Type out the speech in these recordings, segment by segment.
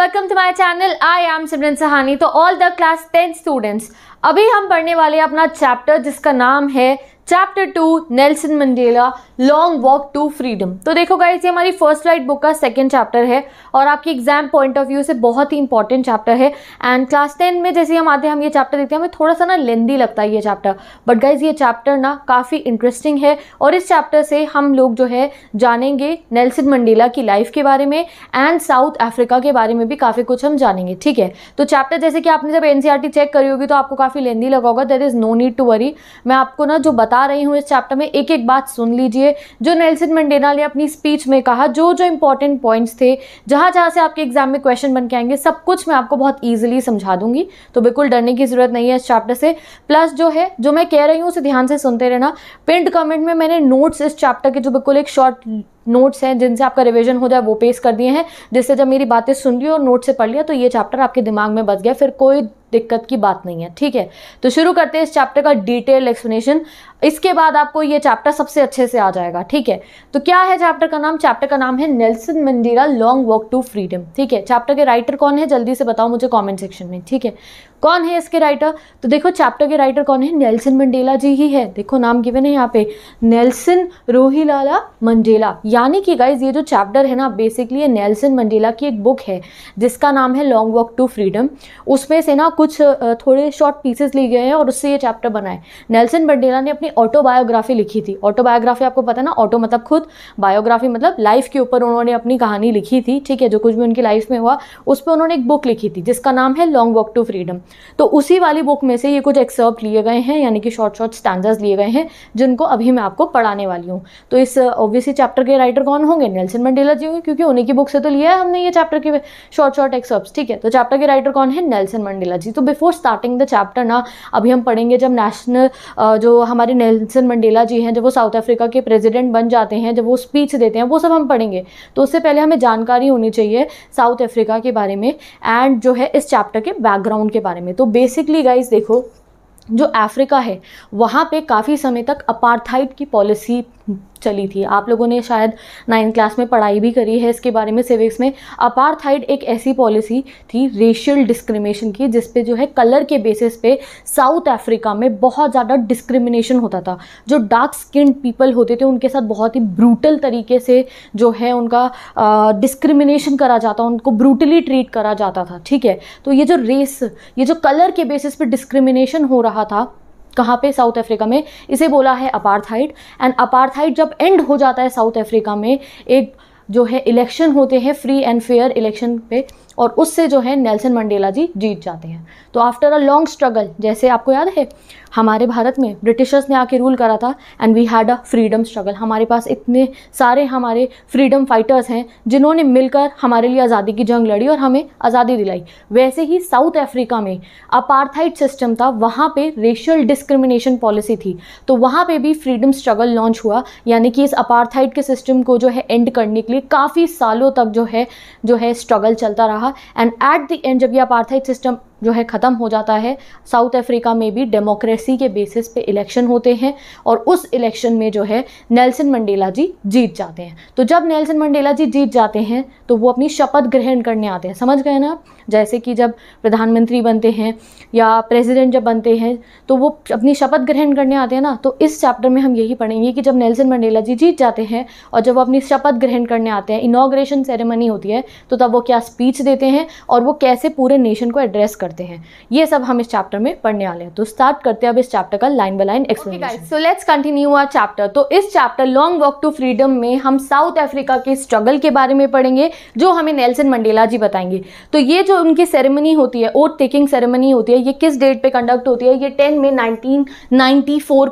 Welcome to my channel I am Simran Sahani तो all the class ten students अभी हम पढ़ने वाले अपना चैप्टर जिसका नाम है chapter two Nelson Mandela long walk to freedom तो देखो गाइज ये हमारी फर्स्ट लाइट बुक का सेकेंड चैप्टर है और आपके एग्जाम पॉइंट ऑफ व्यू से बहुत ही इंपॉर्टेंट चैप्टर है एंड क्लास टेन में जैसे हम आते हैं हम ये चैप्टर देखते हैं हमें थोड़ा सा ना लेंदी लगता है ये चैप्टर बट गाइज ये चैप्टर ना काफ़ी इंटरेस्टिंग है और इस चैप्टर से हम लोग जो है जानेंगे नेल्सन मंडेला की लाइफ के बारे में एंड साउथ अफ्रीका के बारे में भी काफ़ी कुछ हम जानेंगे ठीक है तो चैप्टर जैसे कि आपने जब एन चेक e करी होगी तो आपको काफ़ी लेंदी लगा होगा there is no need to worry मैं आपको ना जो बता बता रही हूँ इस चैप्टर में एक एक बात सुन लीजिए जो नेल्सन मंडेना ने अपनी स्पीच में कहा जो जो इंपॉर्टेंट पॉइंट्स थे जहाँ जहाँ से आपके एग्जाम में क्वेश्चन बन के आएंगे सब कुछ मैं आपको बहुत ईजिली समझा दूंगी तो बिल्कुल डरने की ज़रूरत नहीं है इस चैप्टर से प्लस जो है जो मैं कह रही हूँ उसे ध्यान से सुनते रहना पिंड कमेंट में मैंने नोट्स इस चैप्टर के जो बिल्कुल एक शॉर्ट नोट्स हैं जिनसे आपका रिवीजन हो जाए वो पेश कर दिए हैं जिससे जब मेरी बातें सुन ली और नोट से पढ़ लिया तो ये चैप्टर आपके दिमाग में बच गया फिर कोई दिक्कत की बात नहीं है ठीक है तो शुरू करते हैं इस चैप्टर का डिटेल एक्सप्लेनेशन इसके बाद आपको ये चैप्टर सबसे अच्छे से आ जाएगा ठीक है तो क्या है चैप्टर का नाम चैप्टर का नाम है Nelson Mandela long walk to freedom ठीक है चैप्टर के राइटर कौन है जल्दी से बताओ मुझे कमेंट सेक्शन में ठीक है कौन है इसके राइटर तो देखो चैप्टर के राइटर कौन है नेल्सन मंडेला जी ही है देखो नाम गिवन है यहाँ पे नेल्सन रोहिलाला मंडेला यानी कि गाइज ये जो चैप्टर है ना बेसिकली नेल्सन मंडेला की एक बुक है जिसका नाम है लॉन्ग वॉक टू फ्रीडम उसमें से ना कुछ थोड़े शॉर्ट पीसेस लिए गए हैं और उससे ये चैप्टर बनाए नेल्सन मंडेला ने अपनी ऑटोबायोग्राफी लिखी थी ऑटोबायोग्राफी आपको पता ना ऑटो मतलब खुद बायोग्राफी मतलब लाइफ के ऊपर उन्होंने अपनी कहानी लिखी थी ठीक है जो कुछ भी उनकी लाइफ में हुआ उस पर उन्होंने एक बुक लिखी थी जिसका नाम है लॉन्ग वॉक टू फ्रीडम तो उसी वाली बुक में से ये कुछ एक्सर्प लिए गए हैं यानी कि शॉर्ट शॉर्ट स्टैंडर्स लिए गए हैं जिनको अभी मैं आपको पढ़ाने वाली हूँ तो इस ओबीसी uh, चैप्टर के राइटर कौन होंगे नेल्सन मंडेला जी होंगे क्योंकि उन्हीं की बुक से तो लिया है हमने ये चैप्टर के शॉर्ट शॉर्ट एक्सर्प्ट ठीक है तो चैप्टर के राइटर कौन है नेल्सन मंडेला जी तो बिफोर स्टार्टिंग द चैप्टर ना अभी हम पढ़ेंगे जब नेशनल uh, जो हमारे नेल्सन मंडेला जी हैं जब वो साउथ अफ्रीका के प्रेजिडेंट बन जाते हैं जब वो स्पीच देते हैं वो सब हम पढ़ेंगे तो उससे पहले हमें जानकारी होनी चाहिए साउथ अफ्रीका के बारे में एंड जो है इस चैप्टर के बैकग्राउंड के बारे में बारे में तो बेसिकली गाइज देखो जो अफ्रीका है वहाँ पे काफ़ी समय तक अपार्थाइड की पॉलिसी चली थी आप लोगों ने शायद नाइन्थ क्लास में पढ़ाई भी करी है इसके बारे में सिविक्स में अपार्थाइड एक ऐसी पॉलिसी थी रेशियल डिस्क्रिमिनेशन की जिसपे जो है कलर के बेसिस पे साउथ अफ्रीका में बहुत ज़्यादा डिस्क्रिमिनेशन होता था जो डार्क स्किन पीपल होते थे उनके साथ बहुत ही ब्रूटल तरीके से जो है उनका डिस्क्रिमिनेशन करा जाता उनको ब्रूटली ट्रीट करा जाता था ठीक है तो ये जो रेस ये जो कलर के बेसिस पे डिस्क्रिमिनेशन हो रहा था कहाँ पे साउथ अफ्रीका में इसे बोला है अपारथाइट एंड अपारथाइट जब एंड हो जाता है साउथ अफ्रीका में एक जो है इलेक्शन होते हैं फ्री एंड फेयर इलेक्शन पे और उससे जो है नेल्सन मंडेला जी जीत जाते हैं तो आफ्टर अ लॉन्ग स्ट्रगल जैसे आपको याद है हमारे भारत में ब्रिटिशर्स ने आके रूल करा था and we had a freedom struggle हमारे पास इतने सारे हमारे फ्रीडम फाइटर्स हैं जिन्होंने मिलकर हमारे लिए आज़ादी की जंग लड़ी और हमें आज़ादी दिलाई वैसे ही साउथ अफ्रीका में अपारथाइट सिस्टम था वहाँ पर रेशियल डिस्क्रिमिनेशन पॉलिसी थी तो वहाँ पर भी फ्रीडम स्ट्रगल लॉन्च हुआ यानी कि इस अपारथाइट के सिस्टम को जो है एंड करने के लिए काफ़ी सालों तक जो है जो है स्ट्रगल चलता रहा रहा एंड एट द एंड जब ये अपार्थाइड सिस्टम जो है ख़त्म हो जाता है साउथ अफ्रीका में भी डेमोक्रेसी के बेसिस पे इलेक्शन होते हैं और उस इलेक्शन में जो है नेल्सन मंडेला जी जीत जाते हैं तो जब नेल्सन मंडेला जी जीत जाते हैं तो वो अपनी शपथ ग्रहण करने आते हैं समझ गए ना जैसे कि जब प्रधानमंत्री बनते हैं या प्रेसिडेंट जब बनते हैं तो वो अपनी शपथ ग्रहण करने आते हैं ना तो इस चैप्टर में हम यही पढ़ेंगे कि जब नेल्सन मंडेला जी जीत जाते हैं और जब वो अपनी शपथ ग्रहण करने आते हैं इनाग्रेशन सेरेमनी होती है तो तब वो क्या स्पीच देते हैं और वो कैसे पूरे नेशन को एड्रेस करते करते हैं ये सब हम इस चैप्टर में पढ़ने वाले हैं तो स्टार्ट करते हैं अब इस चैप्टर का line by line explanation so let's continue our chapter तो इस chapter long walk to freedom में हम साउथ अफ्रीका के स्ट्रगल के बारे में पढ़ेंगे जो हमें नेल्सन मंडेला जी बताएंगे तो ये जो उनकी सेरेमनी होती है ओथ टेकिंग सेरेमनी होती है ये किस डेट पे कंडक्ट होती है ये टेन में नाइनटीन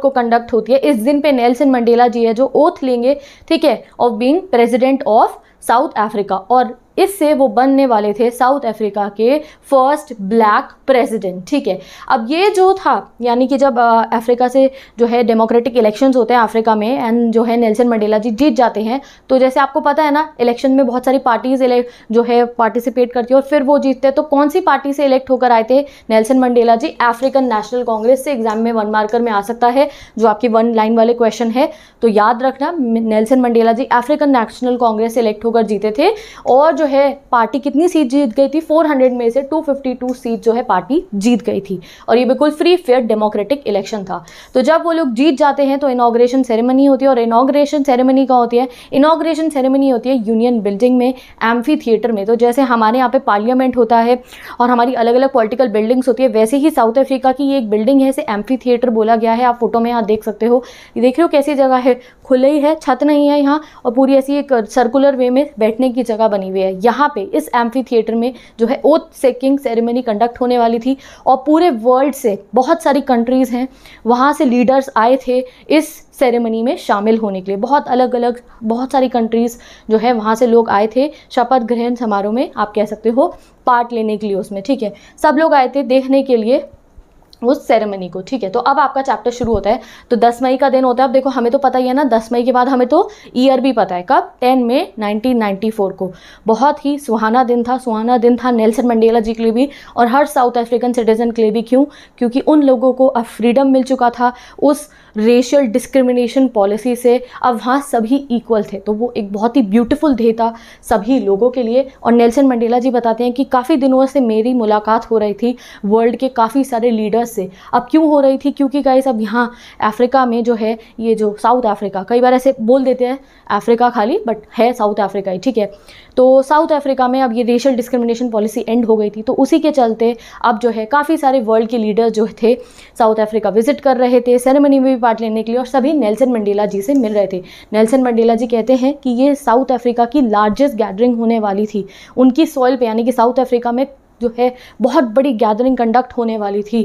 को कंडक्ट होती है इस दिन पे नेल्सन मंडेला जी है जो ओथ लेंगे ठीक है of being president of South Africa और इससे वो बनने वाले थे साउथ अफ्रीका के फर्स्ट ब्लैक प्रेसिडेंट ठीक है अब ये जो था यानी कि जब अफ्रीका से जो है डेमोक्रेटिक इलेक्शंस होते हैं अफ्रीका में एंड जो है नेल्सन मंडेला जी जीत जाते हैं तो जैसे आपको पता है ना इलेक्शन में बहुत सारी पार्टीज जो है पार्टिसिपेट करती है और फिर वो जीतते हैं तो कौन सी पार्टी से इलेक्ट होकर आए थे Nelson Mandela ji African National Congress से एग्जाम में वन मार्कर में आ सकता है जो आपकी वन लाइन वाले क्वेश्चन है तो याद रखना Nelson Mandela ji African National Congress से इलेक्ट होकर जीते थे और जो है पार्टी कितनी सीट जीत गई थी 400 में से 252 सीट जो है पार्टी जीत गई थी और ये बिल्कुल फ्री फेयर डेमोक्रेटिक इलेक्शन था तो जब वो लोग जीत जाते हैं तो इनाग्रेशन सेरेमनी होती है और इनाग्रेशन सेरेमनी का होती है इनाग्रेशन सेरेमनी होती है यूनियन बिल्डिंग में एम्फी थिएटर में तो जैसे हमारे यहाँ पे पार्लियामेंट होता है और हमारी अलग अलग पॉलिटिकल बिल्डिंग्स होती है वैसे ही साउथ अफ्रीका की एक बिल्डिंग है इसे एम्फी थिएटर बोला गया है आप फोटो में यहाँ देख सकते हो देख रहे हो कैसी जगह है खुले ही है छत नहीं है यहाँ और पूरी ऐसी एक सर्कुलर वे में में बैठने की जगह बनी हुई है यहाँ पे इस एम्फी थिएटर में जो है ओथ सेकिंग सेरेमनी कंडक्ट होने वाली थी और पूरे वर्ल्ड से बहुत सारी कंट्रीज़ हैं वहाँ से लीडर्स आए थे इस सेरेमनी में शामिल होने के लिए बहुत अलग अलग बहुत सारी कंट्रीज़ जो है वहाँ से लोग आए थे शपथ ग्रहण समारोह में आप कह सकते हो पार्ट लेने के लिए उसमें ठीक है सब लोग आए थे देखने के लिए उस सेरेमनी को ठीक है तो अब आपका चैप्टर शुरू होता है तो 10 मई का दिन होता है अब देखो हमें तो पता ही है ना 10 मई के बाद हमें तो ईयर भी पता है कब 10 मई 1994 को बहुत ही सुहाना दिन था सुहाना दिन था नेल्सन मंडेला जी के लिए भी और हर साउथ अफ्रीकन सिटीजन के लिए भी क्यों क्योंकि उन लोगों को अब फ्रीडम मिल चुका था उस रेशियल डिस्क्रिमिनेशन पॉलिसी से अब वहाँ सभी इक्वल थे तो वो एक बहुत ही ब्यूटीफुल डे था सभी लोगों के लिए और नेल्सन मंडेला जी बताते हैं कि काफ़ी दिनों से मेरी मुलाकात हो रही थी वर्ल्ड के काफ़ी सारे लीडर्स से अब क्यों हो रही थी क्योंकि गाइस अब यहाँ अफ्रीका में जो है ये जो साउथ अफ्रीका कई बार ऐसे बोल देते हैं अफ्रीका खाली बट है साउथ अफ्रीका ही ठीक है तो साउथ अफ्रीका में अब ये रेशियल डिस्क्रिमिनेशन पॉलिसी एंड हो गई थी तो उसी के चलते अब जो है काफ़ी सारे वर्ल्ड के लीडर्स जो थे साउथ अफ्रीका विजिट कर रहे थे सेरेमनी में भी पार्ट लेने के लिए और सभी नेल्सन मंडेला जी से मिल रहे थे नेल्सन मंडेला जी कहते हैं कि ये साउथ अफ्रीका की लार्जेस्ट गैदरिंग होने वाली थी उनकी सॉइल पर यानी कि साउथ अफ्रीका में जो है बहुत बड़ी गैदरिंग कंडक्ट होने वाली थी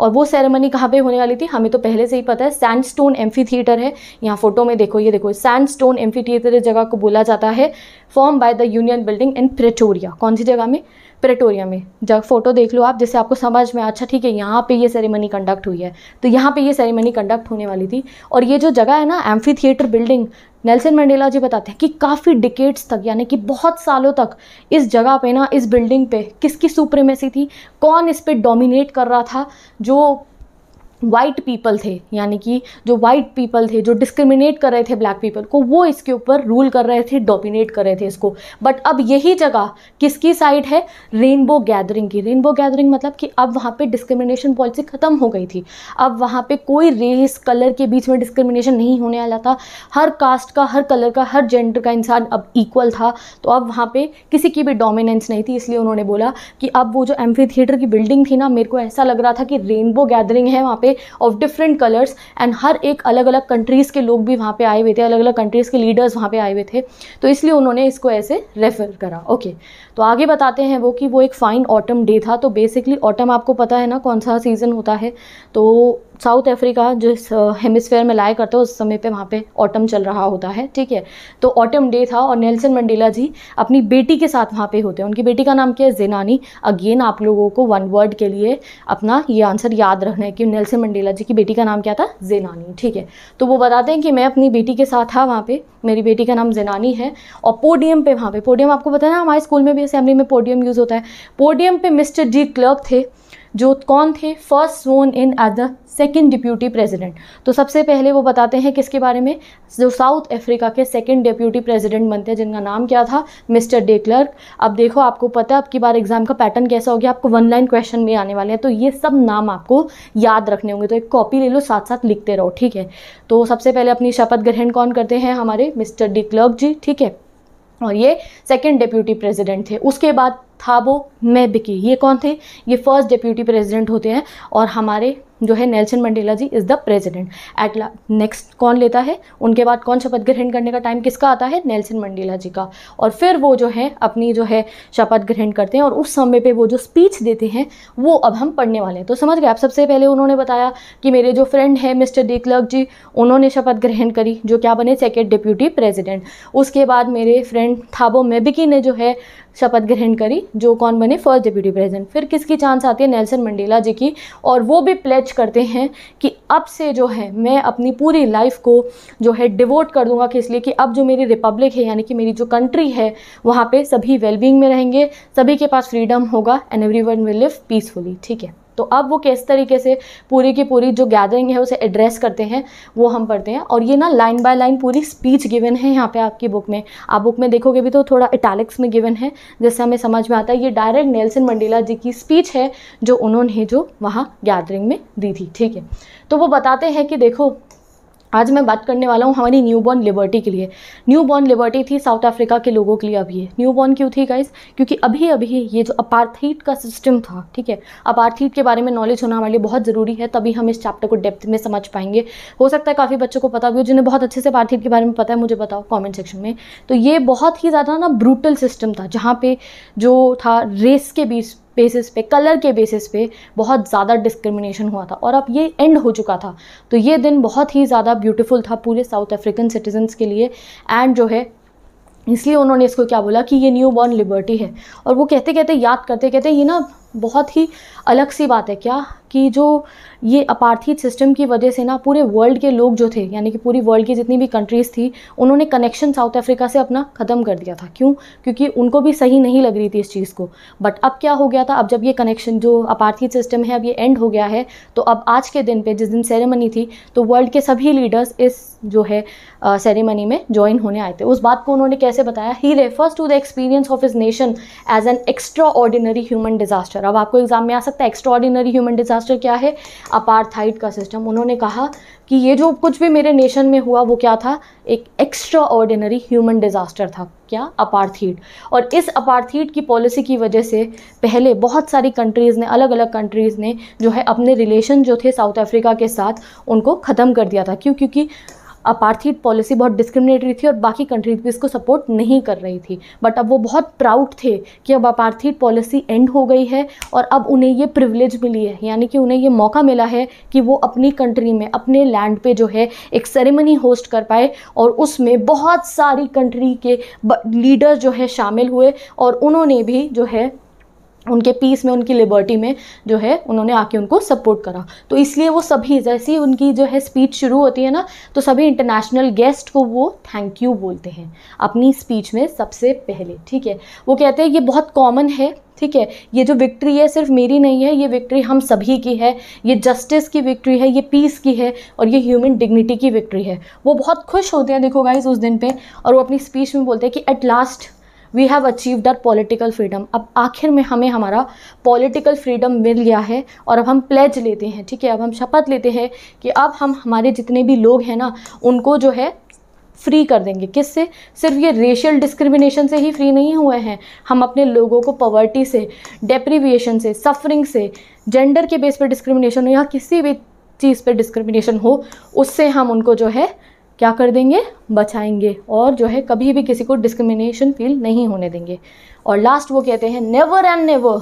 और वो सेरेमनी कहाँ पे होने वाली थी हमें तो पहले से ही पता है सैंड स्टोन एम्फी थिएटर है यहाँ फोटो में देखो ये देखो सैंड स्टोन एम्फी थिएटर इस जगह को बोला जाता है form by the union building in Pretoria कौन सी जगह में प्रेटोरिया में जब फोटो देख लो आप जैसे आपको समझ में अच्छा ठीक है यहाँ पे ये सेरेमनी कंडक्ट हुई है तो यहाँ पे ये सेरेमनी कंडक्ट होने वाली थी और ये जो जगह है ना amphitheatre building Nelson Mandela ji बताते हैं कि काफ़ी डिकेट्स तक यानी कि बहुत सालों तक इस जगह पे ना इस बिल्डिंग पे किसकी सुप्रीमेसी थी कौन इस पर डोमिनेट कर रहा था जो वाइट पीपल थे यानी कि जो वाइट पीपल थे जो डिस्क्रिमिनेट कर रहे थे ब्लैक पीपल को वो इसके ऊपर रूल कर रहे थे डोमिनेट कर रहे थे इसको बट अब यही जगह किसकी साइड है रेनबो गैदरिंग की रेनबो गैदरिंग मतलब कि अब वहाँ पे डिस्क्रिमिनेशन पॉलिसी ख़त्म हो गई थी अब वहाँ पे कोई रेस कलर के बीच में डिस्क्रिमिनेशन नहीं होने वाला था हर कास्ट का हर कलर का हर जेंडर का इंसान अब इक्वल था तो अब वहाँ पर किसी की भी डोमिनेंस नहीं थी इसलिए उन्होंने बोला कि अब वो जो एम्फी थिएटर की बिल्डिंग थी ना मेरे को ऐसा लग रहा था कि रेनबो गैदरिंग है वहाँ पर ऑफ डिफरेंट कलर्स एंड हर एक अलग अलग कंट्रीज़ के लोग भी वहाँ पे आए हुए थे अलग अलग कंट्रीज़ के लीडर्स वहाँ पे आए हुए थे तो इसलिए उन्होंने इसको ऐसे रेफ़र करा ओके okay. तो आगे बताते हैं वो कि वो एक फ़ाइन ऑटम डे था तो बेसिकली ऑटम आपको पता है ना कौन सा सीज़न होता है तो साउथ अफ्रीका जो हेमिसफेयर में लाया करते हो उस समय पे वहाँ पे ऑटम चल रहा होता है ठीक है तो ऑटम डे था और नेल्सन मंडेला जी अपनी बेटी के साथ वहाँ पे होते हैं उनकी बेटी का नाम क्या है जेनानी अगेन आप लोगों को वन वर्ड के लिए अपना ये आंसर याद रखना है कि नेल्सन मंडेला जी की बेटी का नाम क्या था जेनानी ठीक है तो वो बताते हैं कि मैं अपनी बेटी के साथ था वहाँ पर मेरी बेटी का नाम जेनानी है और पोडियम पर वहाँ पर पोडियम आपको पता है ना हमारे स्कूल में भी असेंबली में पोडियम यूज़ होता है पोडियम पर मिस्टर जी क्लर्क थे जो कौन थे first sworn in as the second deputy president तो सबसे पहले वो बताते हैं किसके बारे में जो साउथ अफ्रीका के सेकेंड डिप्यूटी प्रेजिडेंट बनते हैं जिनका नाम क्या था मिस्टर डे क्लर्क अब देखो आपको पता है आपकी बार एग्जाम का पैटर्न कैसा हो गया आपको वन लाइन क्वेश्चन भी आने वाले हैं तो ये सब नाम आपको याद रखने होंगे तो एक कॉपी ले लो साथ साथ लिखते रहो ठीक है तो सबसे पहले अपनी शपथ ग्रहण कौन करते हैं हमारे मिस्टर डी क्लर्क जी ठीक है और ये सेकेंड डिप्यूटी प्रेजिडेंट थे उसके बाद थाबो मैबिकी ये कौन थे ये फर्स्ट डिप्यूटी प्रेसिडेंट होते हैं और हमारे जो है Nelson Mandela ji is the president at ला नेक्स्ट कौन लेता है उनके बाद कौन शपथ ग्रहण करने का टाइम किसका आता है नेल्सन मंडेला जी का और फिर वो जो है अपनी जो है शपथ ग्रहण करते हैं और उस समय पे वो जो स्पीच देते हैं वो अब हम पढ़ने वाले हैं तो समझ गए आप सबसे पहले उन्होंने बताया कि मेरे जो फ्रेंड हैं मिस्टर क्लर्क जी उन्होंने शपथ ग्रहण करी जो क्या बने सेकेंड डिप्यूटी प्रेजिडेंट उसके बाद मेरे फ्रेंड थाबो मेबिकी ने जो है शपथ ग्रहण करी जो कौन बने फर्स्ट डिप्यूटी प्रेसिडेंट फिर किसकी चांस आती है नेल्सन मंडेला जी की और वो भी प्लेच करते हैं कि अब से जो है मैं अपनी पूरी लाइफ को जो है डिवोट कर दूंगा कि इसलिए कि अब जो मेरी रिपब्लिक है यानी कि मेरी जो कंट्री है वहाँ पर सभी वेलबींग में रहेंगे सभी के पास फ्रीडम होगा and every one will live peacefully ठीक है तो अब वो किस तरीके से पूरी की पूरी जो गैदरिंग है उसे एड्रेस करते हैं वो हम पढ़ते हैं और ये ना लाइन बाय लाइन पूरी स्पीच गिवन है यहाँ पे आपकी बुक में आप बुक में देखोगे भी तो थोड़ा इटैलिक्स में गिवन है जिससे हमें समझ में आता है ये डायरेक्ट नेल्सन मंडेला जी की स्पीच है जो उन्होंने जो वहाँ गैदरिंग में दी थी ठीक है तो वो बताते हैं कि देखो आज मैं बात करने वाला हूँ हमारी न्यू बॉर्न लिबर्टी के लिए न्यू बॉर्न लिबर्टी थी साउथ अफ्रीका के लोगों के लिए अभी न्यू बॉर्न क्यों थी गाइज क्योंकि अभी अभी ये जो अपार्थीट का सिस्टम था ठीक है अपार्थीट के बारे में नॉलेज होना हमारे लिए बहुत ज़रूरी है तभी हम इस चैप्टर को डेप्थ में समझ पाएंगे हो सकता है काफ़ी बच्चों को पता भी हो जिन्हें बहुत अच्छे से अपार्थीट के बारे में पता है मुझे बताओ कॉमेंट सेक्शन में तो ये बहुत ही ज़्यादा ना ब्रूटल सिस्टम था जहाँ पे जो था रेस के बीच बेसिस पे कलर के बेसिस पे बहुत ज़्यादा डिस्क्रिमिनेशन हुआ था और अब ये एंड हो चुका था तो ये दिन बहुत ही ज़्यादा ब्यूटीफुल था पूरे साउथ अफ्रीकन सिटीजन्स के लिए एंड जो है इसलिए उन्होंने इसको क्या बोला कि ये न्यू बॉर्न लिबर्टी है और वो कहते कहते याद करते कहते ये ना बहुत ही अलग सी बात है क्या कि जो ये अपार्थी सिस्टम की वजह से ना पूरे वर्ल्ड के लोग जो थे यानी कि पूरी वर्ल्ड की जितनी भी कंट्रीज़ थी उन्होंने कनेक्शन साउथ अफ्रीका से अपना ख़त्म कर दिया था क्यों क्योंकि उनको भी सही नहीं लग रही थी इस चीज़ को बट अब क्या हो गया था अब जब ये कनेक्शन जो अपार्थी सिस्टम है अब ये एंड हो गया है तो अब आज के दिन पर जिस दिन सेरेमनी थी तो वर्ल्ड के सभी लीडर्स इस जो है सेरेमनी में ज्वाइन होने आए थे उस बात को उन्होंने कैसे बताया he refers to the experience of his nation as an extraordinary human disaster disaster अब आपको एग्ज़ाम में आ सकता है एक्स्ट्रॉर्डिनरी ह्यूमन डिज़ास्टर क्या है अपार्थाइड का सिस्टम उन्होंने कहा कि ये जो कुछ भी मेरे नेशन में हुआ वो क्या था एक एक्स्ट्रा ऑर्डिनरी ह्यूमन डिज़ास्टर था क्या अपार्थीड और इस अपार्थीड की पॉलिसी की वजह से पहले बहुत सारी कंट्रीज़ ने अलग अलग कंट्रीज़ ने जो है अपने रिलेशन जो थे साउथ अफ्रीका के साथ उनको ख़त्म कर दिया था क्यों क्योंकि अपार्थिट पॉलिसी बहुत डिस्क्रिमिनेटरी थी और बाकी कंट्रीज भी इसको सपोर्ट नहीं कर रही थी बट अब वो बहुत प्राउड थे कि अब अपार्थिट पॉलिसी एंड हो गई है और अब उन्हें ये प्रिविलेज मिली है यानी कि उन्हें ये मौका मिला है कि वो अपनी कंट्री में अपने लैंड पे जो है एक सेरेमनी होस्ट कर पाए और उसमें बहुत सारी कंट्री के लीडर जो है शामिल हुए और उन्होंने भी जो है उनके पीस में उनकी लिबर्टी में जो है उन्होंने आके उनको सपोर्ट करा तो इसलिए वो सभी जैसे ही उनकी जो है स्पीच शुरू होती है ना तो सभी इंटरनेशनल गेस्ट को वो थैंक यू बोलते हैं अपनी स्पीच में सबसे पहले ठीक है वो कहते हैं ये बहुत कॉमन है ठीक है ये जो विक्ट्री है सिर्फ मेरी नहीं है ये विक्ट्री हम सभी की है ये जस्टिस की विक्ट्री है ये पीस की है और ये ह्यूमन डिग्निटी की विक्ट्री है वो बहुत खुश होते हैं देखो गाइज उस दिन पे और वो अपनी स्पीच में बोलते हैं कि at last we have achieve our political freedom अब आखिर में हमें हमारा पॉलिटिकल फ्रीडम मिल गया है और अब हम प्लेज लेते हैं ठीक है अब हम शपथ लेते हैं कि अब हम हमारे जितने भी लोग हैं ना उनको जो है फ्री कर देंगे किससे सिर्फ ये रेशियल डिस्क्रिमिनेशन से ही फ्री नहीं हुए हैं हम अपने लोगों को पॉवर्टी से डेप्रीविएशन से सफरिंग से जेंडर के बेस पर डिस्क्रिमिनेशन हो या किसी भी चीज़ पर डिस्क्रिमिनेशन हो उससे हम उनको जो है क्या कर देंगे बचाएंगे और जो है कभी भी किसी को डिस्क्रिमिनेशन फील नहीं होने देंगे और लास्ट वो कहते हैं never and never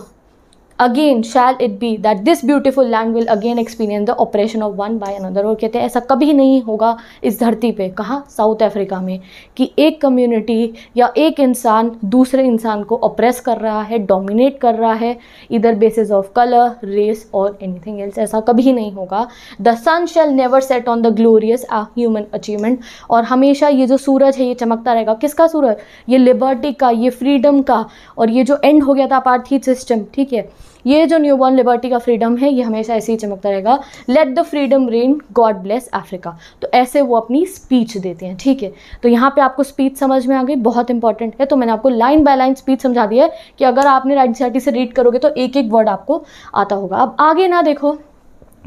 again shall it be that this beautiful land will again experience the oppression of one by another और कहते हैं ऐसा कभी नहीं होगा इस धरती पर कहाँ साउथ अफ्रीका में कि एक कम्यूनिटी या एक इंसान दूसरे इंसान को ऑप्रेस कर रहा है डोमिनेट कर रहा है इधर बेसिस ऑफ कलर रेस और एनीथिंग एल्स ऐसा कभी नहीं होगा the sun shall never set on the glorious a human achievement और हमेशा ये जो सूरज है ये चमकता रहेगा किसका सूरज ये लिबर्टी का ये फ्रीडम का और ये जो एंड हो गया था पार्थिव सिस्टम ठीक है ये जो न्यू बॉर्न लिबर्टी का फ्रीडम है ये हमेशा ऐसे ही चमकता रहेगा let the freedom reign God bless Africa तो ऐसे वो अपनी स्पीच देते हैं ठीक है तो यहाँ पे आपको स्पीच समझ में आ गई बहुत इंपॉर्टेंट है तो मैंने आपको लाइन बाय लाइन स्पीच समझा दिया है कि अगर आपने राइट साइड से रीड करोगे तो एक एक वर्ड आपको आता होगा अब आगे ना देखो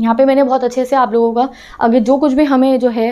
यहाँ पे मैंने बहुत अच्छे से आप लोगों का आगे जो कुछ भी हमें जो है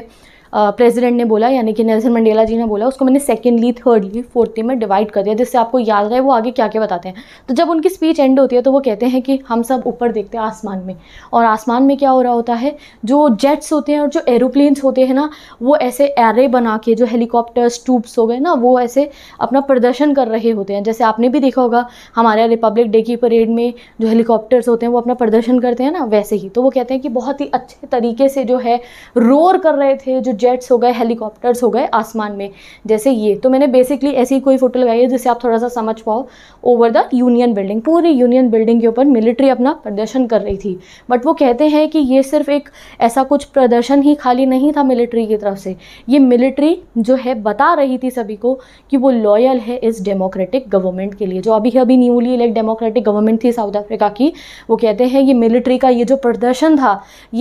प्रेसिडेंट ने बोला यानी कि नेल्सन मंडेला जी ने बोला उसको मैंने सेकेंडली थर्डली फोर्थली में डिवाइड कर दिया जिससे आपको याद रहे वो आगे क्या क्या बताते हैं तो जब उनकी स्पीच एंड होती है तो वो कहते हैं कि हम सब ऊपर देखते हैं आसमान में और आसमान में क्या हो रहा होता है जो जेट्स होते हैं और जो एरोप्लेन्स होते हैं ना वो ऐसे एरे बना के जो हेलीकॉप्टर्स ट्यूब्स हो गए ना वो ऐसे अपना प्रदर्शन कर रहे होते हैं जैसे आपने भी देखा होगा हमारे रिपब्लिक डे की परेड में जो हेलीकॉप्टर्स होते हैं वो अपना प्रदर्शन करते हैं ना वैसे ही तो वो कहते हैं कि बहुत ही अच्छे तरीके से जो है रोर कर रहे थे जो जेट्स हो गए हेलीकॉप्टर्स हो गए आसमान में जैसे ये तो मैंने बेसिकली ऐसी कोई फ़ोटो लगाई है जिससे आप थोड़ा सा समझ पाओ ओवर द यूनियन बिल्डिंग पूरी यूनियन बिल्डिंग के ऊपर मिलिट्री अपना प्रदर्शन कर रही थी बट वो कहते हैं कि ये सिर्फ एक ऐसा कुछ प्रदर्शन ही खाली नहीं था मिलिट्री की तरफ से ये मिलिट्री जो है बता रही थी सभी को कि वो लॉयल है इस डेमोक्रेटिक गवर्नमेंट के लिए जो अभी अभी न्यूली इलेक्ट डेमोक्रेटिक गवर्नमेंट थी साउथ अफ्रीका की वो कहते हैं ये मिलिट्री का ये जो प्रदर्शन था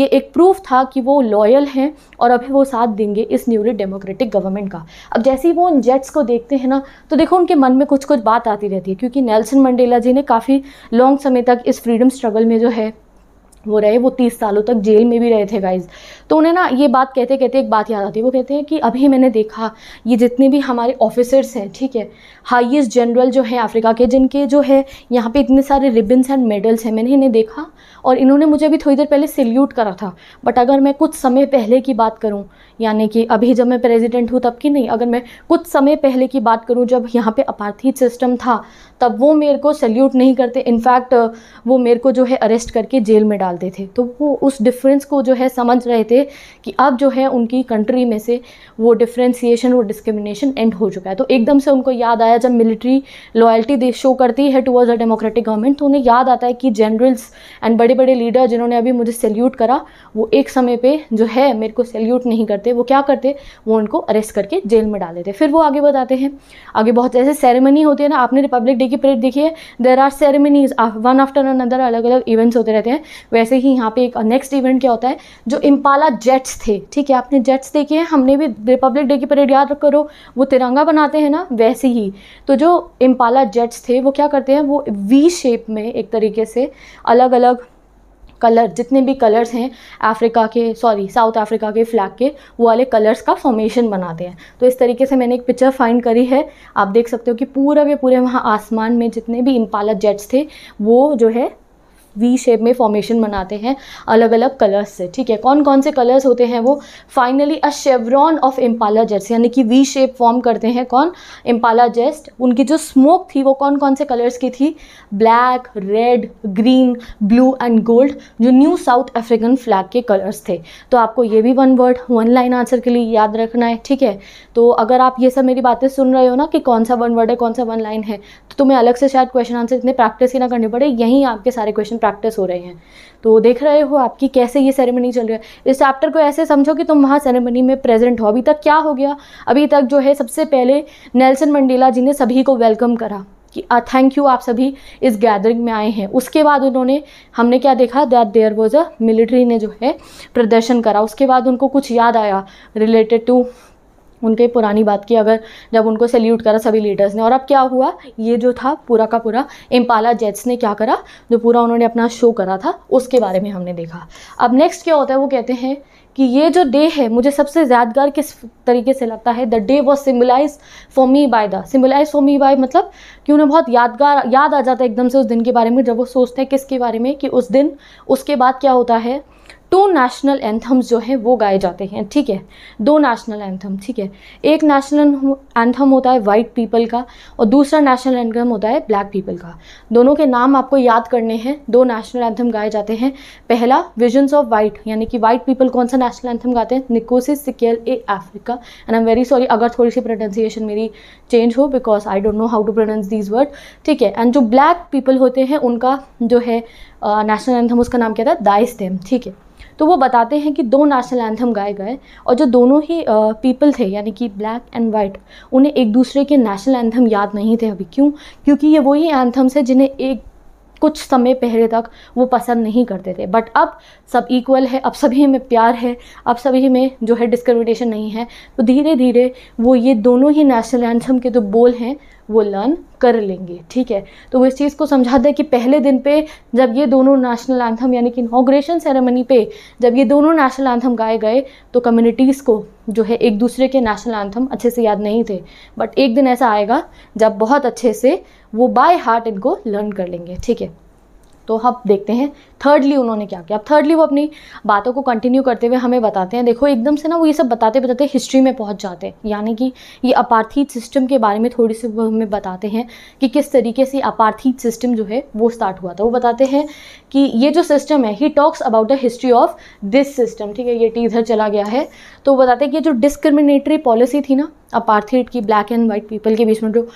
ये एक प्रूफ था कि वो लॉयल हैं और अभी वो साथ देंगे इस न्यूली डेमोक्रेटिक गवर्नमेंट का अब जैसे ही वो उन जेट्स को देखते हैं ना तो देखो उनके मन में कुछ कुछ बात आती रहती है क्योंकि नेल्सन मंडेला जी ने काफ़ी लॉन्ग समय तक इस फ्रीडम स्ट्रगल में जो है वो रहे वो तीस सालों तक जेल में भी रहे थे गाइज तो उन्हें ना ये बात कहते कहते एक बात याद आती है वो कहते हैं कि अभी मैंने देखा ये जितने भी हमारे ऑफिसर्स हैं ठीक है हाईएस्ट जनरल जो है अफ्रीका के जिनके जो है यहाँ पे इतने सारे रिबन्स एंड मेडल्स हैं मैंने इन्हें देखा और इन्होंने मुझे अभी थोड़ी देर पहले सल्यूट करा था बट अगर मैं कुछ समय पहले की बात करूँ यानी कि अभी जब मैं प्रेजिडेंट हूँ तब की नहीं अगर मैं कुछ समय पहले की बात करूँ जब यहाँ पर अपार्थी सिस्टम था तब वो मेरे को सल्यूट नहीं करते इनफैक्ट वो मेरे को जो है अरेस्ट करके जेल में डाल डालते थे तो वो उस डिफरेंस को जो है समझ रहे थे कि अब जो है उनकी कंट्री में से वो डिफ्रेंसीशन और डिस्क्रिमिनेशन एंड हो चुका है तो एकदम से उनको याद आया जब मिलिट्री लॉयल्टी शो करती है टुवर्ड्स अ डेमोक्रेटिक गवर्नमेंट तो उन्हें याद आता है कि जनरल्स एंड बड़े बड़े लीडर जिन्होंने अभी मुझे सैल्यूट करा वो एक समय पर जो है मेरे को सैल्यूट नहीं करते वो क्या करते वो उनको अरेस्ट करके जेल में डाल देते फिर वो आगे बताते हैं आगे बहुत ऐसे सेरेमनी होती है ना आपने रिपब्लिक डे की परेड देखी है there are ceremonies one after another अलग अलग इवेंट्स होते रहते हैं वे वैसे ही यहाँ पे एक नेक्स्ट इवेंट क्या होता है जो इम्पाला जेट्स थे ठीक है आपने जेट्स देखे हैं हमने भी रिपब्लिक डे की परेड याद करो वो तिरंगा बनाते हैं ना वैसे ही तो जो इम्पाला जेट्स थे वो क्या करते हैं वो वी शेप में एक तरीके से अलग अलग कलर जितने भी कलर्स हैं अफ्रीका के सॉरी साउथ अफ्रीका के फ्लैग के वो वाले कलर्स का फॉर्मेशन बनाते हैं तो इस तरीके से मैंने एक पिक्चर फाइंड करी है आप देख सकते हो कि पूरा के पूरे वहाँ आसमान में जितने भी इम्पाला जेट्स थे वो जो है वी शेप में फॉर्मेशन बनाते हैं अलग अलग कलर्स से ठीक है कौन कौन से कलर्स होते हैं वो finally a chevron of impala jets यानी कि वी शेप फॉर्म करते हैं कौन इम्पाला जेस्ट उनकी जो स्मोक थी वो कौन कौन से कलर्स की थी black red green blue and gold जो न्यू साउथ अफ्रीकन फ्लैग के कलर्स थे तो आपको ये भी one word one line answer के लिए याद रखना है ठीक है तो अगर आप ये सब मेरी बातें सुन रहे हो ना कि कौन सा वन वर्ड है कौन सा वन लाइन है तो तुम्हें अलग से शायद क्वेश्चन आंसर इतने प्रैक्टिस ही ना करने पड़े यहीं आपके सारे क्वेश्चन प्रैक्टिस हो रहे हैं तो देख रहे हो आपकी कैसे ये सेरेमनी चल रही है इस चैप्टर को ऐसे समझो कि तुम वहाँ सेरेमनी में प्रेजेंट हो अभी तक क्या हो गया अभी तक जो है सबसे पहले नेल्सन मंडेला जी ने सभी को वेलकम करा कि थैंक यू आप सभी इस गैदरिंग में आए हैं उसके बाद उन्होंने हमने क्या देखा that there was a military ने जो है प्रदर्शन करा उसके बाद उनको कुछ याद आया रिलेटेड टू उनके पुरानी बात की अगर जब उनको सैल्यूट करा सभी लीडर्स ने और अब क्या हुआ ये जो था पूरा का पूरा इम्पाला जेट्स ने क्या करा जो पूरा उन्होंने अपना शो करा था उसके बारे में हमने देखा अब नेक्स्ट क्या होता है वो कहते हैं कि ये जो डे है मुझे सबसे यादगार किस तरीके से लगता है the day was symbolise for me by the symbolise for me by मतलब कि उन्हें बहुत यादगार याद आ जाता है एकदम से उस दिन के बारे में जब वो सोचते हैं किसके बारे में कि उस दिन उसके बाद क्या होता है टू नेशनल एंथम्स जो हैं वो गाए जाते हैं ठीक है दो नेशनल एंथम ठीक है एक नेशनल एंथम होता है वाइट पीपल का और दूसरा नेशनल एंथम होता है ब्लैक पीपल का दोनों के नाम आपको याद करने हैं दो नेशनल एंथम गाए जाते हैं पहला विजन्स ऑफ वाइट यानी कि वाइट पीपल कौन सा नेशनल एंथम गाते हैं Nkosi Sikelel i Afrika and I am very sorry अगर थोड़ी सी प्रोनाउंसिएशन मेरी चेंज हो because I don't know how to pronounce these word ठीक है एंड जो ब्लैक पीपल होते हैं उनका जो है नेशनल एंथम उसका नाम क्या था दाइस ठीक है तो वो बताते हैं कि दो नेशनल एंथम गाए गए और जो दोनों ही पीपल थे यानी कि ब्लैक एंड वाइट उन्हें एक दूसरे के नेशनल एंथम याद नहीं थे अभी क्यों क्योंकि ये वही एंथम्स है जिन्हें एक कुछ समय पहले तक वो पसंद नहीं करते थे बट अब सब इक्वल है अब सभी में प्यार है अब सभी में जो है डिस्क्रिमिनेशन नहीं है तो धीरे धीरे वो ये दोनों ही नेशनल एंथम के जो तो बोल हैं वो लर्न कर लेंगे ठीक है तो वो इस चीज़ को समझा दें कि पहले दिन पे जब ये दोनों नेशनल एंथम यानी कि इनाग्रेशन सेरेमनी पे जब ये दोनों नेशनल एंथम गाए गए तो कम्युनिटीज़ को जो है एक दूसरे के नेशनल एंथम अच्छे से याद नहीं थे बट एक दिन ऐसा आएगा जब बहुत अच्छे से वो बाय हार्ट इनको लर्न कर लेंगे ठीक है तो हम देखते हैं थर्डली उन्होंने क्या किया अब थर्डली वो अपनी बातों को कंटिन्यू करते हुए हमें बताते हैं देखो एकदम से ना वो ये सब बताते बताते हिस्ट्री में पहुंच जाते हैं यानी कि ये अपार्थीत सिस्टम के बारे में थोड़ी सी वो हमें बताते हैं कि किस तरीके से अपार्थीत सिस्टम जो है वो स्टार्ट हुआ था वो बताते हैं कि ये जो सिस्टम है he talks about the history of this system ठीक है ये टी इधर चला गया है तो बताते हैं कि जो डिस्क्रिमिनेटरी पॉलिसी थी ना अपार्थीट की ब्लैक एंड वाइट पीपल के बीच में जो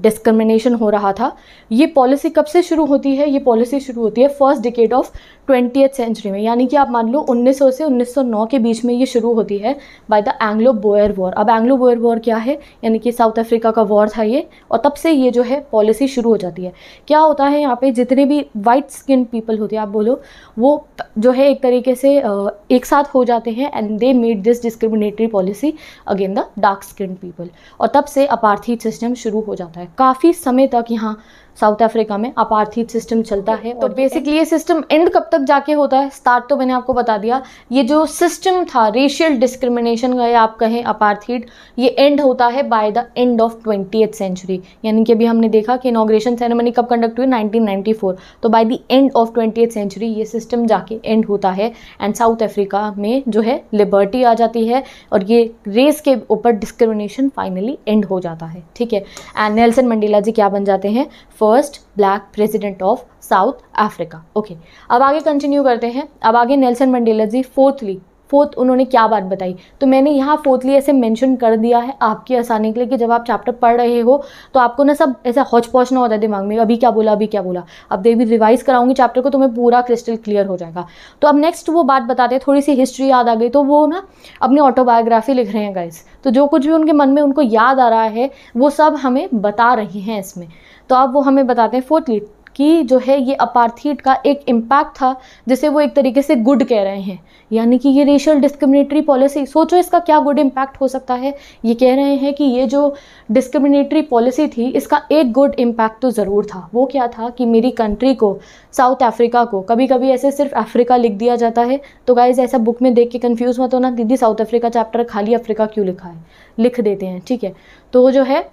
डिस्क्रमिनेशन हो रहा था ये पॉलिसी कब से शुरू होती है ये पॉलिसी शुरू होती है first decade of twenty century में यानी कि आप मान लो 1900 से 1909 के बीच में ये शुरू होती है by the Anglo Boer war अब एंग्लो बोयर वॉर क्या है यानी कि साउथ अफ्रीका का वॉर था ये और तब से ये जो है पॉलिसी शुरू हो जाती है क्या होता है यहाँ पे जितने भी वाइट स्किन पीपल होते हैं आप बोलो वो जो है एक तरीके से एक साथ हो जाते हैं and they made this discriminatory policy again the dark skin people और तब से अपार्थी सिस्टम शुरू हो जाता है काफ़ी समय तक यहाँ साउथ अफ्रीका में अपार्थीड सिस्टम चलता है तो बेसिकली ये सिस्टम एंड कब तक जाके होता है स्टार्ट तो मैंने आपको बता दिया ये जो सिस्टम था रेशियल डिस्क्रिमिनेशन का या आप कहें अपार्थीड ये एंड होता है by the end of twenty century यानी कि अभी हमने देखा कि इनाग्रेशन सेरेमनी कब कंडक्ट हुई नाइनटीन तो by the end of twenty century ये सिस्टम जाके एंड होता है एंड साउथ अफ्रीका में जो है लिबर्टी आ जाती है और ये रेस के ऊपर डिस्क्रिमिनेशन फाइनली एंड हो जाता है ठीक है एंड नेल्सन मंडेला जी क्या बन जाते हैं first black president of South Africa okay अब आगे कंटिन्यू करते हैं अब आगे Nelson Mandela ji fourthly fourth उन्होंने क्या बात बताई तो मैंने यहाँ फोर्थली ऐसे मैंशन कर दिया है आपकी आसानी के लिए कि जब आप चैप्टर पढ़ रहे हो तो आपको ना सब ऐसा हौच पौच ना होता है दिमाग में अभी क्या बोला अभी क्या बोला अब देवी रिवाइज कराऊंगी चैप्टर को तुम्हें तो पूरा क्रिस्टल क्लियर हो जाएगा तो अब नेक्स्ट वो बात बताते हैं थोड़ी सी हिस्ट्री याद आ गई तो वो ना अपनी ऑटोबायोग्राफी लिख रहे हैं गाइस तो जो कुछ भी उनके मन में उनको याद आ रहा है वो सब हमें बता रहे हैं इसमें तो अब वो हमें बताते हैं फोर्थली कि जो है ये अपार्थीट का एक इम्पैक्ट था जिसे वो एक तरीके से गुड कह रहे हैं यानी कि ये रेशियल डिस्क्रिमिनेटरी पॉलिसी सोचो इसका क्या गुड इम्पैक्ट हो सकता है ये कह रहे हैं कि ये जो डिस्क्रिमिनेटरी पॉलिसी थी इसका एक गुड इम्पैक्ट तो ज़रूर था वो क्या था कि मेरी कंट्री को साउथ अफ्रीका को कभी कभी ऐसे सिर्फ अफ्रीका लिख दिया जाता है तो गाइज ऐसा बुक में देख के कन्फ्यूज़ मत होना दीदी साउथ अफ्रीका चैप्टर खाली अफ्रीका क्यों लिखा है लिख देते हैं ठीक है तो जो है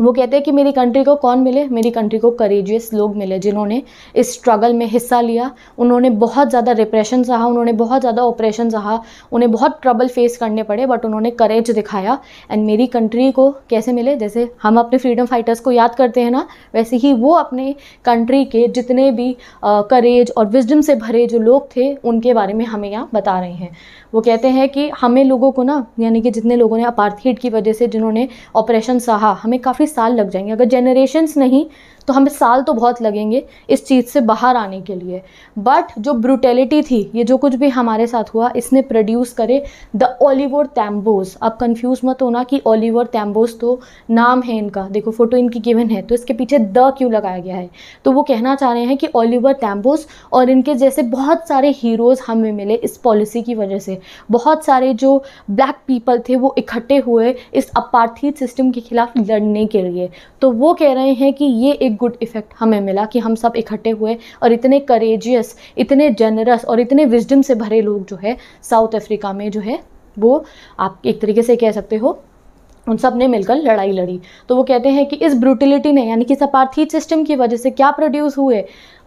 वो कहते हैं कि मेरी कंट्री को कौन मिले मेरी कंट्री को करेजियस लोग मिले जिन्होंने इस स्ट्रगल में हिस्सा लिया उन्होंने बहुत ज़्यादा रिप्रेशन सहा उन्होंने बहुत ज़्यादा ऑपरेशन सहा उन्हें बहुत ट्रबल फेस करने पड़े बट उन्होंने करेज दिखाया एंड मेरी कंट्री को कैसे मिले जैसे हम अपने फ्रीडम फाइटर्स को याद करते हैं ना वैसे ही वो अपने कंट्री के जितने भी करेज और विजडम से भरे जो लोग थे उनके बारे में हमें यहाँ बता रहे हैं वो कहते हैं कि हमें लोगों को ना यानी कि जितने लोगों ने अपार्थीड की वजह से जिन्होंने ऑपरेशन सहा हमें काफ़ी साल लग जाएंगे अगर जनरेशन्स नहीं तो हमें साल तो बहुत लगेंगे इस चीज़ से बाहर आने के लिए बट जो ब्रूटेलिटी थी ये जो कुछ भी हमारे साथ हुआ इसने प्रोड्यूस करे द ओलीवर तैम्बोज आप कन्फ्यूज़ मत होना कि ओलीवर तैम्बोज तो नाम है इनका देखो फोटो इनकी गिवन है तो इसके पीछे द क्यों लगाया गया है तो वो कहना चाह रहे हैं कि ओलीवर तैम्बोज और इनके जैसे बहुत सारे हीरोज़ हमें मिले इस पॉलिसी की वजह से बहुत सारे जो ब्लैक पीपल थे वो इकट्ठे हुए इस अपार्थी सिस्टम के खिलाफ लड़ने के लिए तो वो कह रहे हैं कि ये एक गुड इफ़ेक्ट हमें मिला कि हम सब इकट्ठे हुए और इतने करेजियस इतने जनरस और इतने विजडम से भरे लोग जो है साउथ अफ्रीका में जो है वो आप एक तरीके से कह सकते हो उन सब ने मिलकर लड़ाई लड़ी तो वो कहते हैं कि इस ब्रूटिलिटी ने यानी कि सपार्थीट सिस्टम की वजह से क्या प्रोड्यूस हुए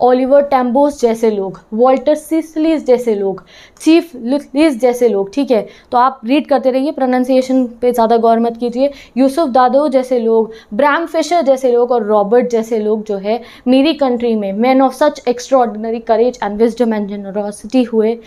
ओलिवर टैम्बोस जैसे लोग वॉल्टर सिसलीस जैसे लोग चीफ लुथलीस जैसे लोग ठीक है तो आप रीड करते रहिए प्रोनाउंसिएशन पे ज़्यादा गौर मत कीजिए यूसुफ दादो जैसे लोग ब्रैम फिशर जैसे लोग और रॉबर्ट जैसे लोग जो है मेरी कंट्री में man of such extraordinary courage and wisdom and generosity हुए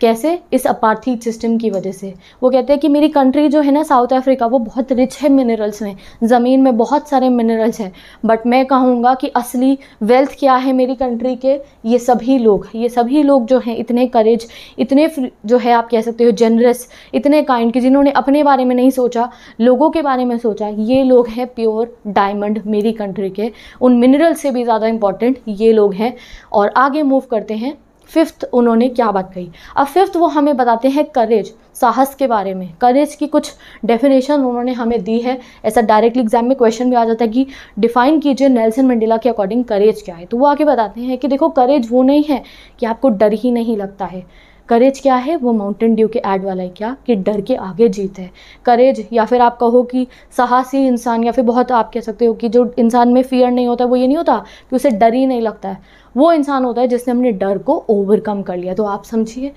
कैसे इस अपार्थीड सिस्टम की वजह से वो कहते हैं कि मेरी कंट्री जो है ना साउथ अफ्रीका वो बहुत रिच है मिनरल्स में ज़मीन में बहुत सारे मिनरल्स हैं बट मैं कहूँगा कि असली वेल्थ क्या है मेरी कंट्री के ये सभी लोग ये सभी लोग जो हैं इतने करेज इतने जो है आप कह सकते हो जनरस इतने काइंड कि जिन्होंने अपने बारे में नहीं सोचा लोगों के बारे में सोचा ये लोग हैं प्योर डायमंड मेरी कंट्री के उन मिनरल्स से भी ज़्यादा इम्पॉर्टेंट ये लोग हैं और आगे मूव करते हैं फिफ्थ उन्होंने क्या बात कही अब फिफ्थ वो हमें बताते हैं करेज साहस के बारे में करेज की कुछ डेफिनेशन उन्होंने हमें दी है ऐसा डायरेक्टली एग्जाम में क्वेश्चन भी आ जाता है कि डिफाइन कीजिए नेल्सन मंडेला के अकॉर्डिंग करेज क्या है तो वो आगे बताते हैं कि देखो करेज वो नहीं है कि आपको डर ही नहीं लगता है करेज क्या है वो माउंटेन ड्यू के ऐड वाला है क्या कि डर के आगे जीत है करेज या फिर आप कहो कि साहसी इंसान या फिर बहुत आप कह सकते हो कि जो इंसान में फियर नहीं होता वो ये नहीं होता कि उसे डर ही नहीं लगता है वो इंसान होता है जिसने अपने डर को ओवरकम कर लिया तो आप समझिए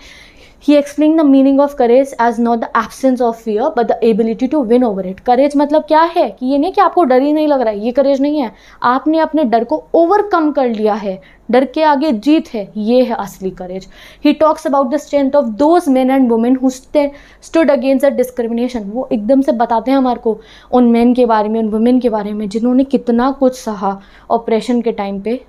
he explain the meaning of courage as not the absence of fear but the ability to win over it courage मतलब क्या है कि ये नहीं कि आपको डर ही नहीं लग रहा है ये करेज नहीं है आपने अपने डर को ओवरकम कर लिया है डर के आगे जीत है ये है असली courage he talks about the strength of those man and women who stood against the discrimination वो एकदम से बताते हैं हमारे को उन मैन के बारे में उन वुमेन के बारे में जिन्होंने कितना कुछ सहा ऑपरेशन के टाइम पे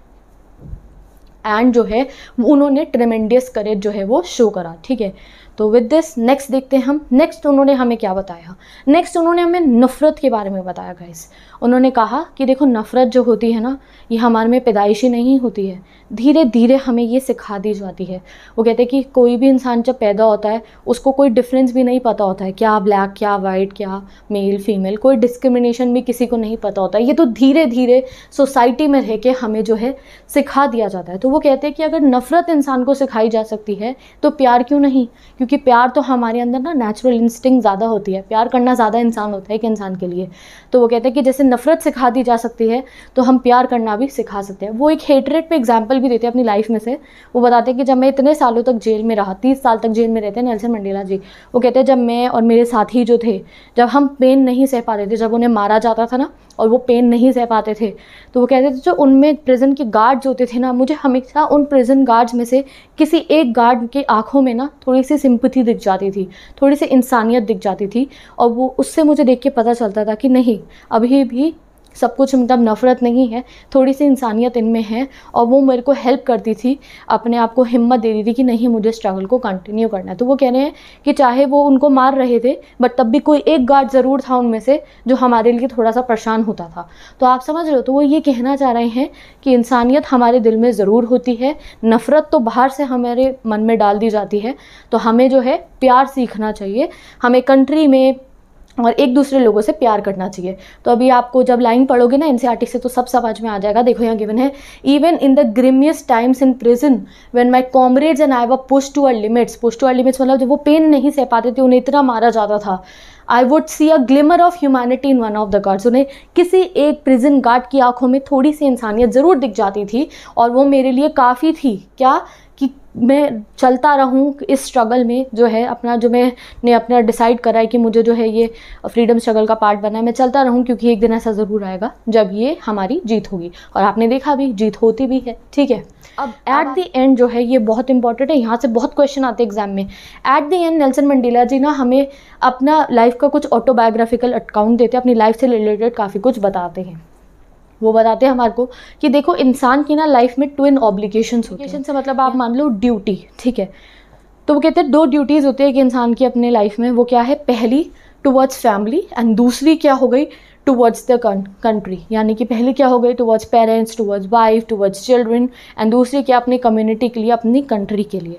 एंड जो है उन्होंने ट्रेमेंडियस करेज जो है वो शो करा ठीक है तो विद दिस नेक्स्ट देखते हैं हम नेक्स्ट उन्होंने हमें क्या बताया नेक्स्ट उन्होंने हमें नफ़रत के बारे में बताया गाइस उन्होंने कहा कि देखो नफ़रत जो होती है ना ये हमारे में पैदाइशी नहीं होती है धीरे धीरे हमें ये सिखा दी जाती है वो कहते हैं कि कोई भी इंसान जब पैदा होता है उसको कोई डिफरेंस भी नहीं पता होता है क्या ब्लैक क्या वाइट क्या मेल फीमेल कोई डिस्क्रिमिनेशन भी किसी को नहीं पता होता है ये तो धीरे धीरे सोसाइटी में रह के हमें जो है सिखा दिया जाता है तो वो कहते हैं कि अगर नफ़रत इंसान को सिखाई जा सकती है तो प्यार क्यों नहीं क्यों क्योंकि प्यार तो हमारे अंदर ना नेचुरल इंस्टिंग ज़्यादा होती है प्यार करना ज़्यादा इंसान होता है एक इंसान के लिए तो वो कहते हैं कि जैसे नफरत सिखा दी जा सकती है तो हम प्यार करना भी सिखा सकते हैं वो एक हेटरेट पे एग्जाम्पल भी देते हैं अपनी लाइफ में से वो बताते हैं कि जब मैं इतने सालों तक जेल में रहा तीस साल तक जेल में रहते हैं नेल्सन मंडेला जी वो कहते हैं जब मैं और मेरे साथी जो थे जब हम पेन नहीं सह पाते थे जब उन्हें मारा जाता था ना और वो पेन नहीं सह पाते थे तो वो कहते थे जो उनमें प्रिजन के गार्ड जो होते थे ना मुझे हमेशा उन प्रिजन गार्ड्स में से किसी एक गार्ड की आंखों में ना थोड़ी सी सिंपथी दिख जाती थी थोड़ी सी इंसानियत दिख जाती थी और वो उससे मुझे देख के पता चलता था कि नहीं अभी भी सब कुछ मतलब नफ़रत नहीं है थोड़ी सी इंसानियत इनमें है और वो मेरे को हेल्प करती थी अपने आप को हिम्मत दे रही थी कि नहीं मुझे स्ट्रगल को कंटिन्यू करना है तो वो कह रहे हैं कि चाहे वो उनको मार रहे थे बट तब भी कोई एक गार्ड ज़रूर था उनमें से जो हमारे लिए थोड़ा सा परेशान होता था तो आप समझ रहे हो तो वो ये कहना चाह रहे हैं कि इंसानियत हमारे दिल में ज़रूर होती है नफ़रत तो बाहर से हमारे मन में डाल दी जाती है तो हमें जो है प्यार सीखना चाहिए हमें कंट्री में और एक दूसरे लोगों से प्यार करना चाहिए तो अभी आपको जब लाइन पढ़ोगे ना आर्टिक से तो सब समझ में आ जाएगा देखो यहाँ गिवन है even in the grimmest times in prison when my comrades and I were push to our limits push to our limits मतलब जब वो पेन नहीं सह पाते थे उन्हें इतना मारा जाता था I would see a glimmer of humanity in one of the guards उन्हें किसी एक प्रिजन गार्ड की आंखों में थोड़ी सी इंसानियत ज़रूर दिख जाती थी और वो मेरे लिए काफ़ी थी क्या कि मैं चलता रहूँ इस स्ट्रगल में जो है अपना जो मैं ने अपना डिसाइड करा है कि मुझे जो है ये फ्रीडम स्ट्रगल का पार्ट बना है मैं चलता रहूँ क्योंकि एक दिन ऐसा ज़रूर आएगा जब ये हमारी जीत होगी और आपने देखा भी जीत होती भी है ठीक है अब एट द एंड जो है ये बहुत इंपॉर्टेंट है यहाँ से बहुत क्वेश्चन आते हैं एग्जाम में at the end Nelson Mandela ji ना हमें अपना लाइफ का कुछ ऑटोबायोग्राफिकल अकाउंट देते हैं अपनी लाइफ से रिलेटेड काफ़ी कुछ बताते हैं वो बताते हैं हमारे को कि देखो इंसान की ना लाइफ में ट्विन ऑब्लिगेशन ऑब्लिगेशन से मतलब आप मान लो ड्यूटी ठीक है तो वो कहते हैं दो ड्यूटीज़ होती है कि इंसान की अपने लाइफ में वो क्या है पहली टुवर्ड्स फैमिली एंड दूसरी क्या हो गई टूवर्ड्स द कंट्री यानी कि पहले क्या हो गई towards parents towards wife towards children and दूसरी क्या अपनी कम्युनिटी के लिए अपनी कंट्री के लिए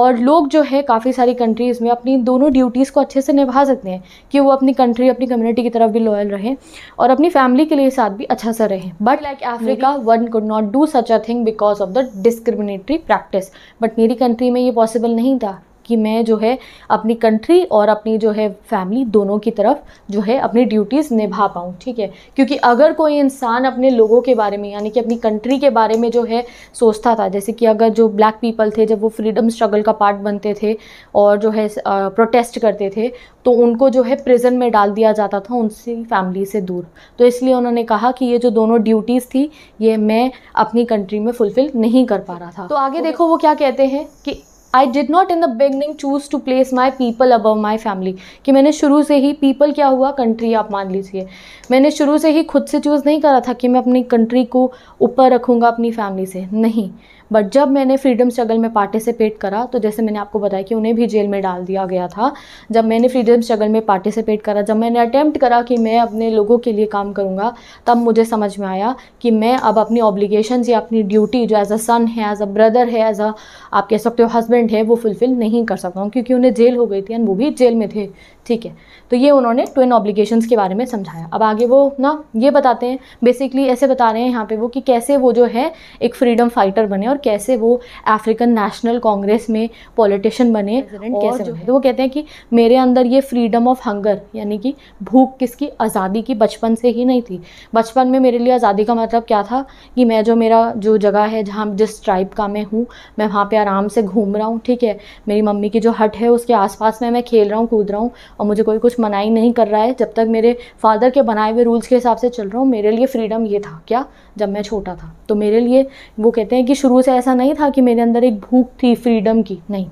और लोग जो है काफ़ी सारी कंट्रीज़ में अपनी दोनों ड्यूटीज़ को अच्छे से निभा सकते हैं कि वो अपनी कंट्री अपनी कम्युनिटी की तरफ भी लॉयल रहें और अपनी फैमिली के लिए साथ भी अच्छा सा रहें but like Africa one could not do such a thing because of the discriminatory practice but मेरी कंट्री में ये पॉसिबल नहीं था कि मैं जो है अपनी कंट्री और अपनी जो है फैमिली दोनों की तरफ जो है अपनी ड्यूटीज़ निभा पाऊँ ठीक है क्योंकि अगर कोई इंसान अपने लोगों के बारे में यानी कि अपनी कंट्री के बारे में जो है सोचता था जैसे कि अगर जो ब्लैक पीपल थे जब वो फ्रीडम स्ट्रगल का पार्ट बनते थे और जो है प्रोटेस्ट करते थे तो उनको जो है प्रिजन में डाल दिया जाता था उनसे फैमिली से दूर तो इसलिए उन्होंने कहा कि ये जो दोनों ड्यूटीज़ थी ये मैं अपनी कंट्री में फुलफ़िल नहीं कर पा रहा था तो आगे देखो वो क्या कहते हैं कि I did not in the beginning choose to place my people above my family कि मैंने शुरू से ही पीपल क्या हुआ कंट्री आप मान लीजिए मैंने शुरू से ही खुद से चूज़ नहीं करा था कि मैं अपनी कंट्री को ऊपर रखूँगा अपनी फैमिली से नहीं बट जब मैंने फ्रीडम स्ट्रगल में पार्टिसिपेट करा तो जैसे मैंने आपको बताया कि उन्हें भी जेल में डाल दिया गया था जब मैंने फ्रीडम स्ट्रगल में पार्टिसिपेट करा जब मैंने अटैम्प्ट करा कि मैं अपने लोगों के लिए काम करूँगा तब मुझे समझ में आया कि मैं अब अपनी ऑब्लिगेशन या अपनी ड्यूटी जो एज अ सन है एज अ ब्रदर है एज अ आप कह सकते हो हस्बैंड है वो फुलफ़िल नहीं कर सकता हूँ क्योंकि उन्हें जेल हो गई थी एंड वो भी जेल में थे ठीक है तो ये उन्होंने ट्विन ऑब्लीगेशन के बारे में समझाया अब आगे वो ना ये बताते हैं बेसिकली ऐसे बता रहे हैं यहाँ पे वो कि कैसे वो जो है एक फ्रीडम फाइटर बने और और कैसे वो अफ्रीकन नेशनल कांग्रेस में पॉलिटिशियन बने कैसे बने तो वो कहते हैं कि मेरे अंदर ये फ्रीडम ऑफ हंगर यानी कि भूख किसकी आज़ादी की बचपन से ही नहीं थी बचपन में मेरे लिए आज़ादी का मतलब क्या था कि मैं जो मेरा जो जगह है जहाँ जिस ट्राइब का मैं हूँ मैं वहाँ पर आराम से घूम रहा हूँ ठीक है मेरी मम्मी की जो हट है उसके आसपास में मैं खेल रहा हूँ कूद रहा हूँ और मुझे कोई कुछ मनाही नहीं कर रहा है जब तक मेरे फादर के बनाए हुए रूल्स के हिसाब से चल रहा हूँ मेरे लिए फ्रीडम ये था क्या जब मैं छोटा था तो मेरे लिए वो कहते हैं कि शुरू से ऐसा नहीं था कि मेरे अंदर एक भूख थी फ्रीडम की नहीं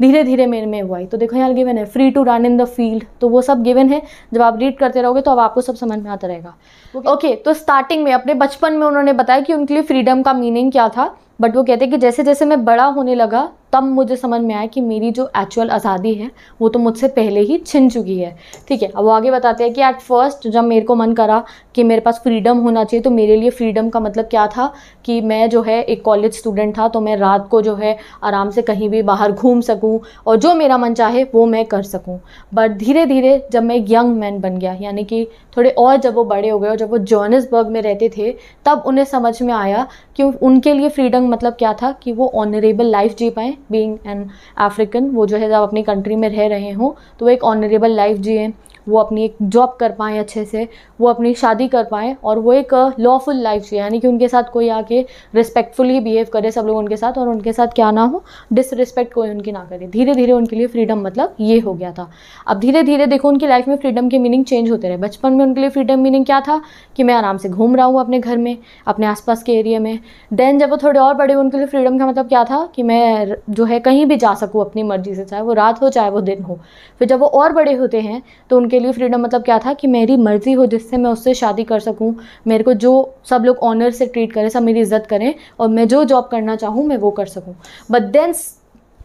धीरे धीरे मेरे में वो आई तो देखो यहाँ गिवन है free to run in the field तो वो सब गिवन है जब आप रीड करते रहोगे तो अब आपको सब समझ में आता रहेगा ओके okay. okay, तो स्टार्टिंग में अपने बचपन में उन्होंने बताया कि उनके लिए फ्रीडम का मीनिंग क्या था बट वो कहते कि जैसे जैसे मैं बड़ा होने लगा तब मुझे समझ में आया कि मेरी जो एक्चुअल आज़ादी है वो तो मुझसे पहले ही छिन चुकी है ठीक है अब वो आगे बताते हैं कि एट फर्स्ट जब मेरे को मन करा कि मेरे पास फ्रीडम होना चाहिए तो मेरे लिए फ्रीडम का मतलब क्या था कि मैं जो है एक कॉलेज स्टूडेंट था तो मैं रात को जो है आराम से कहीं भी बाहर घूम सकूँ और जो मेरा मन चाहे वो मैं कर सकूँ बट धीरे धीरे जब मैं एक यंग मैन बन गया यानी कि थोड़े और जब वो बड़े हो गए और जब वो जॉनसबर्ग में रहते थे तब उन्हें समझ में आया क्यों उनके लिए फ्रीडम मतलब क्या था कि वो ऑनरेबल लाइफ जी पाएँ बींग एन अफ्रीकन वो जो है जब अपनी कंट्री में रह रहे हों तो वो एक ऑनरेबल लाइफ जिए वो अपनी एक जॉब कर पाएँ अच्छे से वो अपनी शादी कर पाएँ और वो एक लॉफुल लाइफ जिए यानी कि उनके साथ कोई आके रिस्पेक्टफुली बिहेव करे सब लोग उनके साथ और उनके साथ क्या ना हो डिसरिस्पेक्ट कोई उनकी ना करे धीरे धीरे उनके लिए फ्रीडम मतलब ये हो गया था अब धीरे धीरे देखो उनकी लाइफ में फ्रीडम के मीनिंग चेंज होते रहे बचपन में उनके लिए फ्रीडम मीनिंग क्या था कि मैं आराम से घूम रहा हूँ अपने घर में अपने आसपास के एरिया में देन जब वो थोड़े और बड़े उनके लिए फ्रीडम का मतलब क्या था कि मैं जो है कहीं भी जा सकूँ अपनी मर्जी से चाहे वो रात हो चाहे वो दिन हो फिर जब वो और बड़े होते हैं तो उनके के लिए फ्रीडम मतलब क्या था कि मेरी मर्ज़ी हो जिससे मैं उससे शादी कर सकूं मेरे को जो सब लोग ऑनर से ट्रीट करें सब मेरी इज्जत करें और मैं जो जॉब करना चाहूं मैं वो कर सकूं but then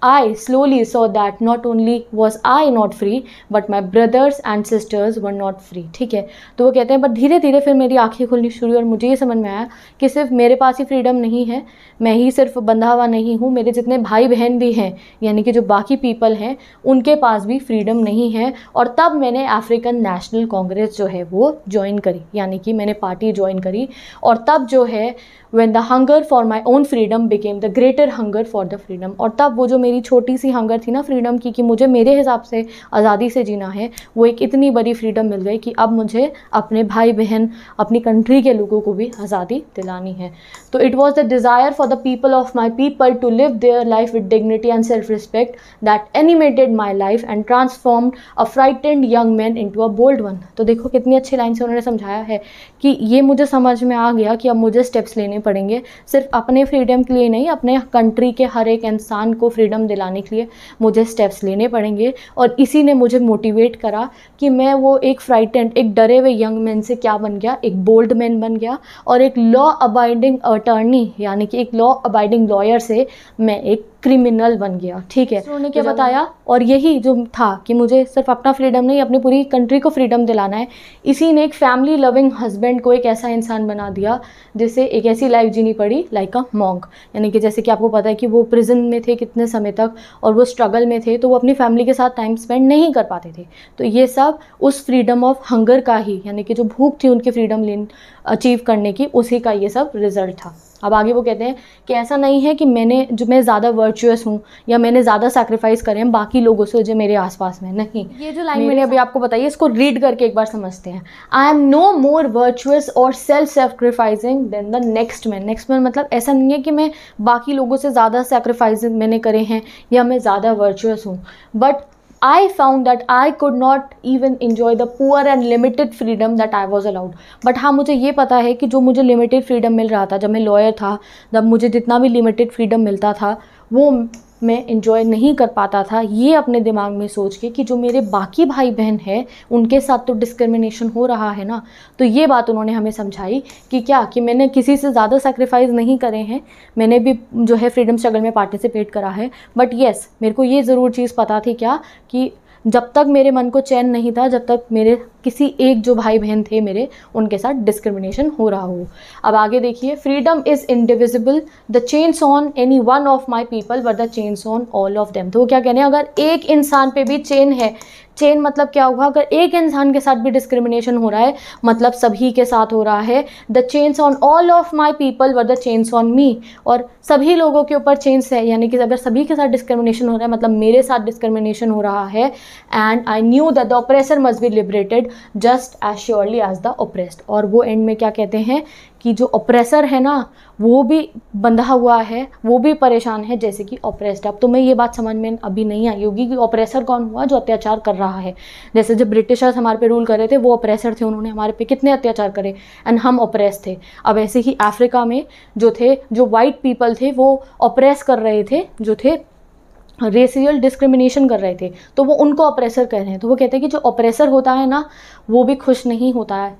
I slowly saw that not only was I not free but my brothers and sisters were not free ठीक है तो वो कहते हैं बट धीरे धीरे फिर मेरी आंखें खुलनी शुरू और मुझे ये समझ में आया कि सिर्फ मेरे पास ही फ्रीडम नहीं है मैं ही सिर्फ बंधा हुआ नहीं हूँ मेरे जितने भाई बहन भी हैं यानी कि जो बाकी पीपल हैं उनके पास भी फ्रीडम नहीं है और तब मैंने अफ्रीकन नेशनल कांग्रेस जो है वो ज्वाइन करी यानी कि मैंने पार्टी ज्वाइन करी और तब जो है when the hunger for my own freedom became the greater hunger for the freedom और तब वो जो मेरी छोटी सी हंगर थी ना फ्रीडम की कि मुझे मेरे हिसाब से आज़ादी से जीना है वो एक इतनी बड़ी फ्रीडम मिल गई कि अब मुझे अपने भाई बहन अपनी कंट्री के लोगों को भी आज़ादी दिलानी है तो it was the desire for the people of my people to live their life with dignity and self respect that animated my life and transformed a frightened young man into a bold one तो देखो कितनी अच्छी line से उन्होंने समझाया है कि ये मुझे समझ में आ गया कि अब मुझे स्टेप्स लेने पड़ेंगे सिर्फ अपने फ्रीडम के लिए नहीं अपने कंट्री के हर एक इंसान को फ्रीडम दिलाने के लिए मुझे स्टेप्स लेने पड़ेंगे और इसी ने मुझे मोटिवेट करा कि मैं वो एक फ्राइटेंड एक डरे हुए यंग मैन से क्या बन गया एक बोल्ड मैन बन गया और एक लॉ अबाइडिंग अटर्नी यानी कि एक लॉ अबाइडिंग लॉयर से मैं एक क्रिमिनल बन गया ठीक है उन्होंने क्या बताया और यही जो था कि मुझे सिर्फ अपना फ्रीडम नहीं अपनी पूरी कंट्री को फ्रीडम दिलाना है इसी ने एक फैमिली लविंग हस्बैंड को एक ऐसा इंसान बना दिया जिसे एक ऐसी लाइफ जीनी पड़ी लाइक अ मॉन्ग यानी कि जैसे कि आपको पता है कि वो प्रिजन में थे कितने समय तक और वो स्ट्रगल में थे तो वो अपनी फैमिली के साथ टाइम स्पेंड नहीं कर पाते थे तो ये सब उस फ्रीडम ऑफ हंगर का ही यानी कि जो भूख थी उनकी फ्रीडम अचीव करने की उसी का ये सब रिजल्ट था अब आगे वो कहते हैं कि ऐसा नहीं है कि मैंने जो मैं ज़्यादा वर्चुअस हूँ या मैंने ज़्यादा सेक्रीफाइस करें बाकी लोगों से जो मेरे आसपास में नहीं ये जो लाइन मैंने अभी आपको बताई इसको रीड करके एक बार समझते हैं I am no more virtuous or self sacrificing than the next man next man मतलब ऐसा नहीं है कि मैं बाकी लोगों से ज़्यादा सेक्रीफाइस मैंने करे हैं या मैं ज़्यादा वर्चुअस हूँ but I found that I could not even enjoy the poor and limited freedom that I was allowed but हाँ मुझे ये पता है कि जो मुझे लिमिटेड फ्रीडम मिल रहा था जब मैं लॉयर था जब मुझे जितना भी लिमिटेड फ्रीडम मिलता था वो मैं इन्जॉय नहीं कर पाता था ये अपने दिमाग में सोच के कि जो मेरे बाकी भाई बहन है उनके साथ तो डिस्क्रिमिनेशन हो रहा है ना तो ये बात उन्होंने हमें समझाई कि क्या कि मैंने किसी से ज़्यादा सेक्रीफाइस नहीं करे हैं मैंने भी जो है फ्रीडम स्ट्रगल में पार्टिसिपेट करा है बट येस मेरे को ये ज़रूर चीज़ पता थी क्या कि जब तक मेरे मन को चैन नहीं था जब तक मेरे किसी एक जो भाई बहन थे मेरे उनके साथ डिस्क्रिमिनेशन हो रहा हो अब आगे देखिए freedom is indivisible the chains on any one of my people were the chains on all of them तो वो क्या कहने अगर एक इंसान पे भी चेन है चेन मतलब क्या हुआ अगर एक इंसान के साथ भी डिस्क्रिमिनेशन हो रहा है मतलब सभी के साथ हो रहा है the chains on all of my people were the chains on me और सभी लोगों के ऊपर चेंस है यानी कि अगर सभी के साथ डिस्क्रिमिनेशन हो रहा है मतलब मेरे साथ डिस्क्रिमिनेशन हो रहा है and I knew that the oppressor must be liberated just as surely as the oppressed और वो एंड में क्या कहते हैं कि जो ऑप्रेसर है ना वो भी बंधा हुआ है वो भी परेशान है जैसे कि ऑप्रेस्ड अब तुम्हें ये बात समझ में अभी नहीं आई होगी कि ऑप्रेसर कौन हुआ जो अत्याचार कर रहा है जैसे जब ब्रिटिशर्स हमारे पे रूल कर रहे थे वो ऑप्रेसर थे उन्होंने हमारे पे कितने अत्याचार करे एंड हम ऑप्रेस थे अब ऐसे ही अफ्रीका में जो थे जो वाइट पीपल थे वो ऑप्रेस कर रहे थे जो थे रेसियल डिस्क्रिमिनेशन कर रहे थे तो वो उनको ऑप्रेसर कह रहे हैं तो वो कहते हैं कि जो ऑपरेसर होता है ना वो भी खुश नहीं होता है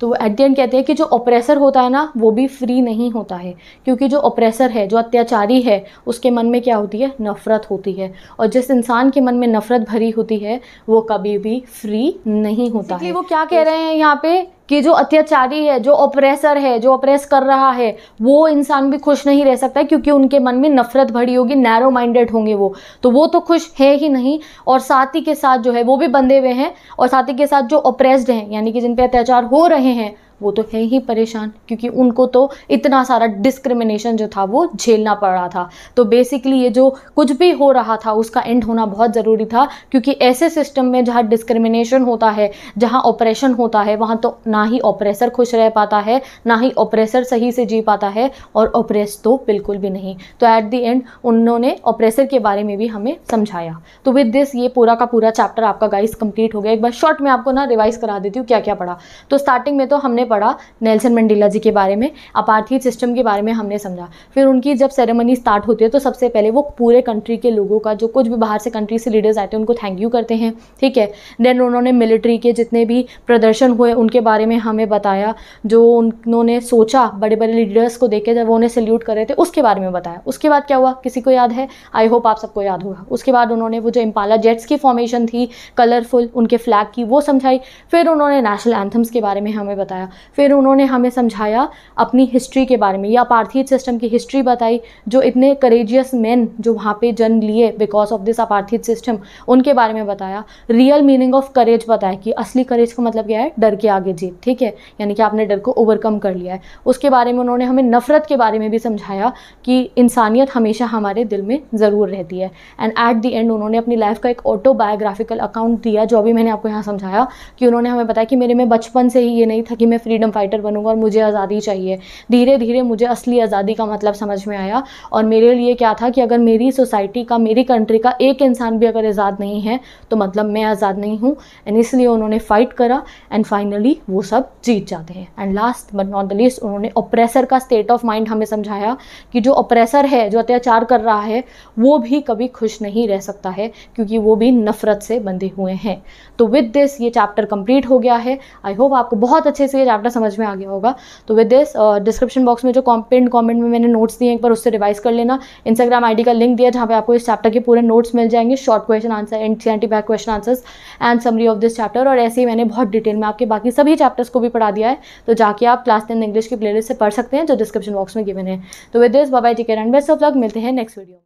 तो एट दी एंड कहते हैं कि जो ऑप्रेसर होता है ना वो भी फ्री नहीं होता है क्योंकि जो ऑप्रेसर है जो अत्याचारी है उसके मन में क्या होती है नफ़रत होती है और जिस इंसान के मन में नफ़रत भरी होती है वो कभी भी फ्री नहीं होता है वो क्या कह तो रहे हैं यहाँ पे कि जो अत्याचारी है जो ऑपरेसर है जो ऑपरेस कर रहा है वो इंसान भी खुश नहीं रह सकता क्योंकि उनके मन में नफरत भरी होगी नैरो माइंडेड होंगे वो तो वो तो खुश है ही नहीं और साथ ही के साथ जो है वो भी बंधे हुए हैं और साथ ही के साथ जो ऑपरेस्ड हैं यानी कि जिन पर अत्याचार हो रहे हैं वो तो है ही परेशान क्योंकि उनको तो इतना सारा डिस्क्रिमिनेशन जो था वो झेलना पड़ रहा था तो बेसिकली ये जो कुछ भी हो रहा था उसका एंड होना बहुत ज़रूरी था क्योंकि ऐसे सिस्टम में जहाँ डिस्क्रिमिनेशन होता है जहाँ ऑपरेशन होता है वहाँ तो ना ही ऑपरेसर खुश रह पाता है ना ही ऑपरेसर सही से जी पाता है और ऑपरेस तो बिल्कुल भी नहीं तो ऐट दी एंड उन्होंने ऑपरेसर के बारे में भी हमें समझाया तो विद दिस ये पूरा का पूरा चैप्टर आपका गाइस कंप्लीट हो गया एक बार शॉर्ट में आपको ना रिवाइज करा देती हूँ क्या क्या पढ़ा तो स्टार्टिंग में तो हमने पढ़ा नेल्सन मंडेला जी के बारे में अपार्थी सिस्टम के बारे में हमने समझा फिर उनकी जब सेरेमनी स्टार्ट होती है तो सबसे पहले वो पूरे कंट्री के लोगों का जो कुछ भी बाहर से कंट्री से लीडर्स आते हैं उनको थैंक यू करते हैं ठीक है देन उन्होंने मिलिट्री के जितने भी प्रदर्शन हुए उनके बारे में हमें बताया जो उन्होंने सोचा बड़े बड़े लीडर्स को देखे जब उन्हें सल्यूट कर रहे थे उसके बारे में बताया उसके बाद क्या हुआ किसी को याद है आई होप आप सबको याद होगा उसके बाद उन्होंने वो जो इम्पाला जेट्स की फॉर्मेशन थी कलरफुल उनके फ्लैग की वो समझाई फिर उन्होंने नेशनल एंथम्स के बारे में हमें बताया फिर उन्होंने हमें समझाया अपनी हिस्ट्री के बारे में या अपार्थी सिस्टम की हिस्ट्री बताई जो इतने करेजियस मैन जो वहाँ पे जन्म लिए because of this apartheid system उनके बारे में बताया रियल मीनिंग ऑफ करेज बताया कि असली करेज का मतलब क्या है डर के आगे जीत ठीक है यानी कि आपने डर को ओवरकम कर लिया है उसके बारे में उन्होंने हमें नफ़रत के बारे में भी समझाया कि इंसानियत हमेशा हमारे दिल में ज़रूर रहती है एंड एट दी एंड उन्होंने अपनी लाइफ का एक ऑटोबायोग्राफिकल अकाउंट दिया जो अभी मैंने आपको यहाँ समझाया कि उन्होंने हमें बताया कि मेरे में बचपन से ही ये नहीं था कि मैं फ्रीडम फाइटर बनूंगा और मुझे आज़ादी चाहिए धीरे धीरे मुझे असली आज़ादी का मतलब समझ में आया और मेरे लिए क्या था कि अगर मेरी सोसाइटी का मेरी कंट्री का एक इंसान भी अगर आज़ाद नहीं है तो मतलब मैं आज़ाद नहीं हूँ एंड इसलिए उन्होंने फ़ाइट करा एंड फाइनली वो सब जीत जाते हैं and last but not the least उन्होंने ओप्रेसर का स्टेट ऑफ माइंड हमें समझाया कि जो ऑपरेसर है जो अत्याचार कर रहा है वो भी कभी खुश नहीं रह सकता है क्योंकि वो भी नफरत से बंधे हुए हैं तो विद दिस ये चैप्टर कंप्लीट हो गया है आई होप आपको बहुत अच्छे से ये चैप्टर समझ में आ गया होगा तो विद दिस डिस्क्रिप्शन बॉक्स में जो कॉम्पेंट कॉमेंट में मैंने नोट्स दिए एक बार उससे रिवाइज कर लेना इंस्टाग्राम आईडी का लिंक दिया जहाँ पे आपको इस चैप्टर के पूरे नोट्स मिल जाएंगे short question answer and see back question answers and summary of this chapter और ऐसे ही मैंने बहुत डिटेल में आपके बाकी सभी चैप्टर्स को भी पढ़ा दिया है तो जाके आप क्लास टेन इंग्लिश की प्लेलिस्ट से पढ़ सकते हैं जो डिस्क्रिप्शन बॉक्स में गिवन है तो with this bye take and best of luck मिलते हैं नेक्स्ट वीडियो